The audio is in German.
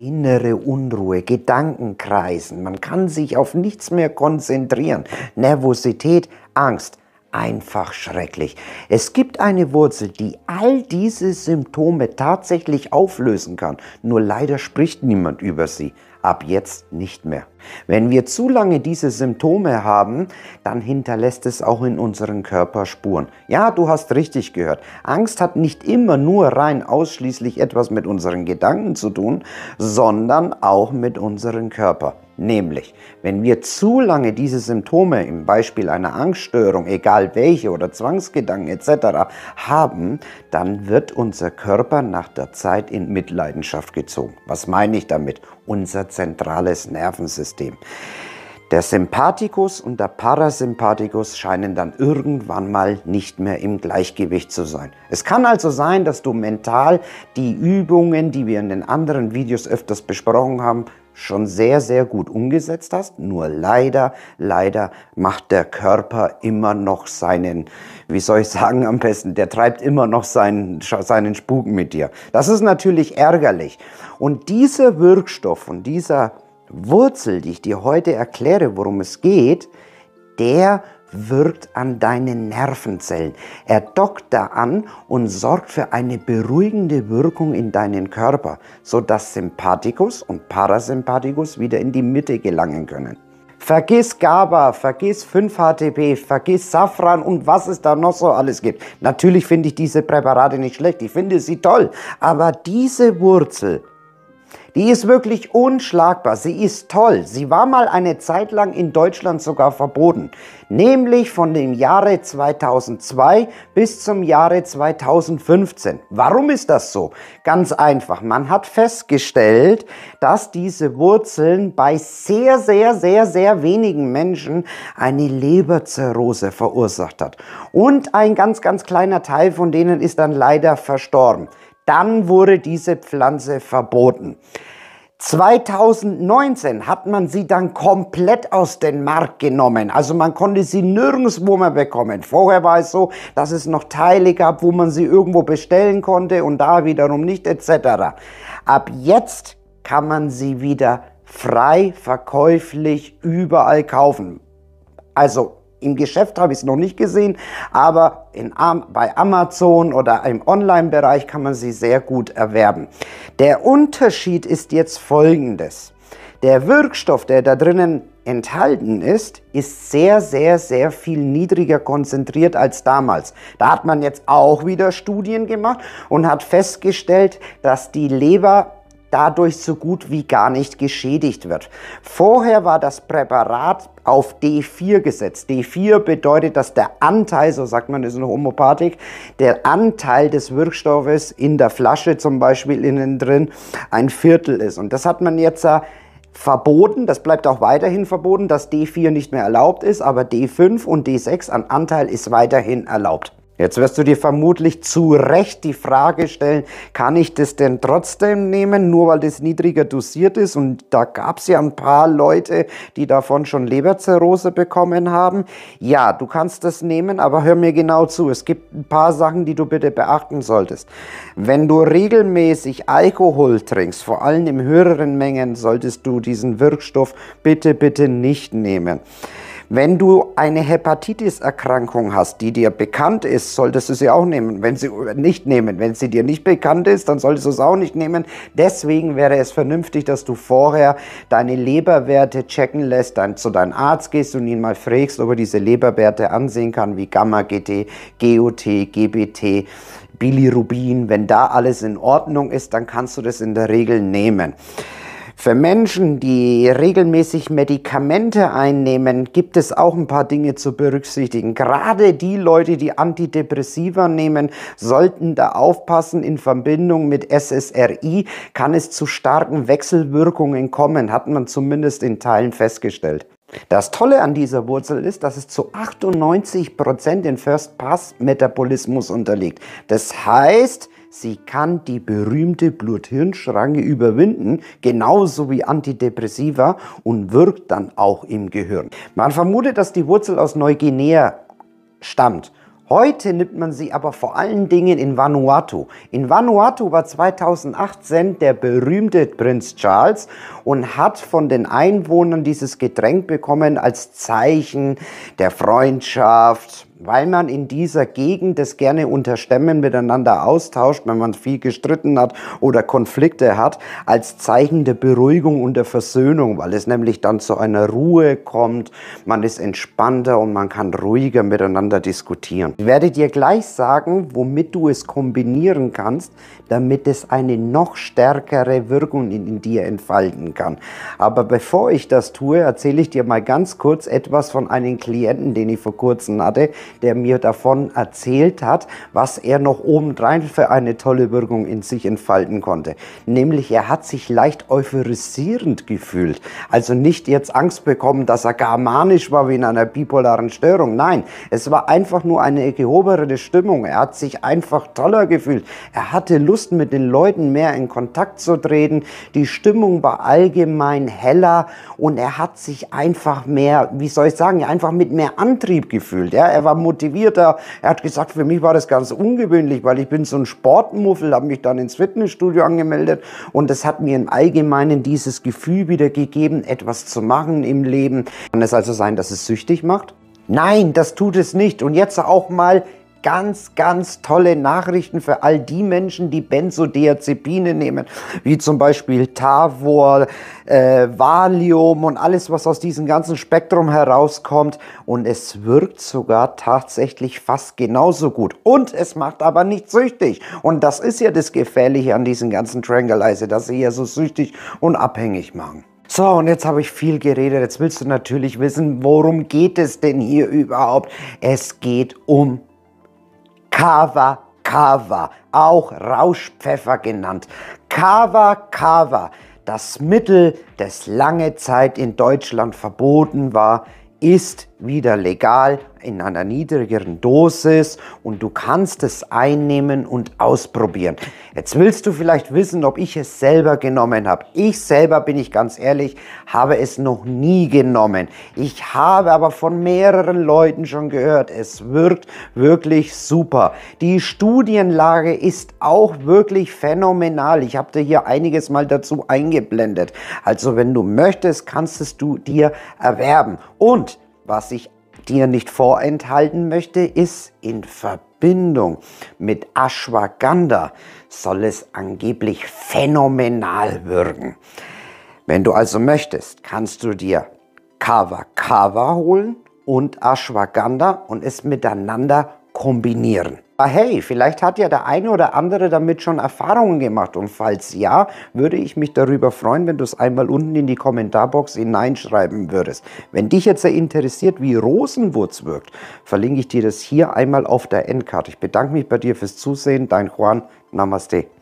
Innere Unruhe, Gedankenkreisen, man kann sich auf nichts mehr konzentrieren, Nervosität, Angst einfach schrecklich. Es gibt eine Wurzel, die all diese Symptome tatsächlich auflösen kann, nur leider spricht niemand über sie. Ab jetzt nicht mehr. Wenn wir zu lange diese Symptome haben, dann hinterlässt es auch in unserem Körper Spuren. Ja, du hast richtig gehört. Angst hat nicht immer nur rein ausschließlich etwas mit unseren Gedanken zu tun, sondern auch mit unserem Körper. Nämlich, wenn wir zu lange diese Symptome, im Beispiel einer Angststörung, egal welche oder Zwangsgedanken etc., haben, dann wird unser Körper nach der Zeit in Mitleidenschaft gezogen. Was meine ich damit? Unser zentrales Nervensystem. Der Sympathikus und der Parasympathikus scheinen dann irgendwann mal nicht mehr im Gleichgewicht zu sein. Es kann also sein, dass du mental die Übungen, die wir in den anderen Videos öfters besprochen haben, schon sehr, sehr gut umgesetzt hast. Nur leider, leider macht der Körper immer noch seinen, wie soll ich sagen am besten, der treibt immer noch seinen, seinen Spuk mit dir. Das ist natürlich ärgerlich. Und dieser Wirkstoff und dieser Wurzel, die ich dir heute erkläre, worum es geht, der wirkt an deinen Nervenzellen. Er dockt da an und sorgt für eine beruhigende Wirkung in deinen Körper, sodass Sympathikus und Parasympathikus wieder in die Mitte gelangen können. Vergiss GABA, vergiss 5-HTP, vergiss Safran und was es da noch so alles gibt. Natürlich finde ich diese Präparate nicht schlecht, ich finde sie toll, aber diese Wurzel die ist wirklich unschlagbar. Sie ist toll. Sie war mal eine Zeit lang in Deutschland sogar verboten. Nämlich von dem Jahre 2002 bis zum Jahre 2015. Warum ist das so? Ganz einfach. Man hat festgestellt, dass diese Wurzeln bei sehr, sehr, sehr, sehr wenigen Menschen eine Leberzirrhose verursacht hat. Und ein ganz, ganz kleiner Teil von denen ist dann leider verstorben. Dann wurde diese Pflanze verboten. 2019 hat man sie dann komplett aus dem Markt genommen. Also man konnte sie nirgendwo mehr bekommen. Vorher war es so, dass es noch Teile gab, wo man sie irgendwo bestellen konnte und da wiederum nicht etc. Ab jetzt kann man sie wieder frei verkäuflich überall kaufen. Also im Geschäft habe ich es noch nicht gesehen, aber in, bei Amazon oder im Online-Bereich kann man sie sehr gut erwerben. Der Unterschied ist jetzt folgendes. Der Wirkstoff, der da drinnen enthalten ist, ist sehr, sehr, sehr viel niedriger konzentriert als damals. Da hat man jetzt auch wieder Studien gemacht und hat festgestellt, dass die Leber dadurch so gut wie gar nicht geschädigt wird. Vorher war das Präparat auf D4 gesetzt. D4 bedeutet, dass der Anteil, so sagt man das in der Homopathik, der Anteil des Wirkstoffes in der Flasche zum Beispiel innen drin ein Viertel ist. Und das hat man jetzt verboten, das bleibt auch weiterhin verboten, dass D4 nicht mehr erlaubt ist, aber D5 und D6 an Anteil ist weiterhin erlaubt. Jetzt wirst du dir vermutlich zu Recht die Frage stellen, kann ich das denn trotzdem nehmen, nur weil das niedriger dosiert ist? Und da gab es ja ein paar Leute, die davon schon Leberzirrhose bekommen haben. Ja, du kannst das nehmen, aber hör mir genau zu. Es gibt ein paar Sachen, die du bitte beachten solltest. Wenn du regelmäßig Alkohol trinkst, vor allem in höheren Mengen, solltest du diesen Wirkstoff bitte, bitte nicht nehmen. Wenn du eine Hepatitis-Erkrankung hast, die dir bekannt ist, solltest du sie auch nehmen. Wenn sie nicht nehmen, wenn sie dir nicht bekannt ist, dann solltest du es auch nicht nehmen. Deswegen wäre es vernünftig, dass du vorher deine Leberwerte checken lässt, dann zu deinem Arzt gehst und ihn mal fragst, ob er diese Leberwerte ansehen kann, wie Gamma-GT, GOT, GBT. Bilirubin, wenn da alles in Ordnung ist, dann kannst du das in der Regel nehmen. Für Menschen, die regelmäßig Medikamente einnehmen, gibt es auch ein paar Dinge zu berücksichtigen. Gerade die Leute, die Antidepressiva nehmen, sollten da aufpassen. In Verbindung mit SSRI kann es zu starken Wechselwirkungen kommen, hat man zumindest in Teilen festgestellt. Das Tolle an dieser Wurzel ist, dass es zu 98% Prozent den First-Pass-Metabolismus unterliegt. Das heißt, Sie kann die berühmte Blut-Hirn-Schranke überwinden, genauso wie Antidepressiva und wirkt dann auch im Gehirn. Man vermutet, dass die Wurzel aus Neuguinea stammt. Heute nimmt man sie aber vor allen Dingen in Vanuatu. In Vanuatu war 2018 der berühmte Prinz Charles und hat von den Einwohnern dieses Getränk bekommen als Zeichen der Freundschaft, weil man in dieser Gegend das gerne unter Stämmen miteinander austauscht, wenn man viel gestritten hat oder Konflikte hat, als Zeichen der Beruhigung und der Versöhnung, weil es nämlich dann zu einer Ruhe kommt, man ist entspannter und man kann ruhiger miteinander diskutieren. Ich werde dir gleich sagen, womit du es kombinieren kannst, damit es eine noch stärkere Wirkung in, in dir entfalten kann. Aber bevor ich das tue, erzähle ich dir mal ganz kurz etwas von einem Klienten, den ich vor kurzem hatte, der mir davon erzählt hat, was er noch obendrein für eine tolle Wirkung in sich entfalten konnte. Nämlich er hat sich leicht euphorisierend gefühlt. Also nicht jetzt Angst bekommen, dass er gar manisch war wie in einer bipolaren Störung. Nein, es war einfach nur eine gehobene Stimmung. Er hat sich einfach toller gefühlt. Er hatte Lust, mit den Leuten mehr in Kontakt zu treten. Die Stimmung war allgemein heller und er hat sich einfach mehr, wie soll ich sagen, einfach mit mehr Antrieb gefühlt. Ja, er war motivierter. Er hat gesagt, für mich war das ganz ungewöhnlich, weil ich bin so ein Sportmuffel, habe mich dann ins Fitnessstudio angemeldet und das hat mir im Allgemeinen dieses Gefühl wieder gegeben, etwas zu machen im Leben. Kann es also sein, dass es süchtig macht? Nein, das tut es nicht. Und jetzt auch mal ganz, ganz tolle Nachrichten für all die Menschen, die Benzodiazepine nehmen, wie zum Beispiel Tavor, äh, Valium und alles, was aus diesem ganzen Spektrum herauskommt. Und es wirkt sogar tatsächlich fast genauso gut. Und es macht aber nicht süchtig. Und das ist ja das Gefährliche an diesen ganzen Tranquilizer, dass sie ja so süchtig und abhängig machen. So, und jetzt habe ich viel geredet. Jetzt willst du natürlich wissen, worum geht es denn hier überhaupt? Es geht um Kava Kava, auch Rauschpfeffer genannt. Kava Kava, das Mittel, das lange Zeit in Deutschland verboten war, ist wieder legal in einer niedrigeren Dosis und du kannst es einnehmen und ausprobieren. Jetzt willst du vielleicht wissen, ob ich es selber genommen habe. Ich selber, bin ich ganz ehrlich, habe es noch nie genommen. Ich habe aber von mehreren Leuten schon gehört, es wirkt wirklich super. Die Studienlage ist auch wirklich phänomenal. Ich habe dir hier einiges mal dazu eingeblendet. Also wenn du möchtest, kannst es du dir erwerben. Und was ich dir nicht vorenthalten möchte, ist in Verbindung mit Ashwagandha soll es angeblich phänomenal wirken. Wenn du also möchtest, kannst du dir Kava Kava holen und Ashwagandha und es miteinander kombinieren. Aber hey, vielleicht hat ja der eine oder andere damit schon Erfahrungen gemacht und falls ja, würde ich mich darüber freuen, wenn du es einmal unten in die Kommentarbox hineinschreiben würdest. Wenn dich jetzt sehr interessiert, wie Rosenwurz wirkt, verlinke ich dir das hier einmal auf der Endcard. Ich bedanke mich bei dir fürs Zusehen, dein Juan, Namaste.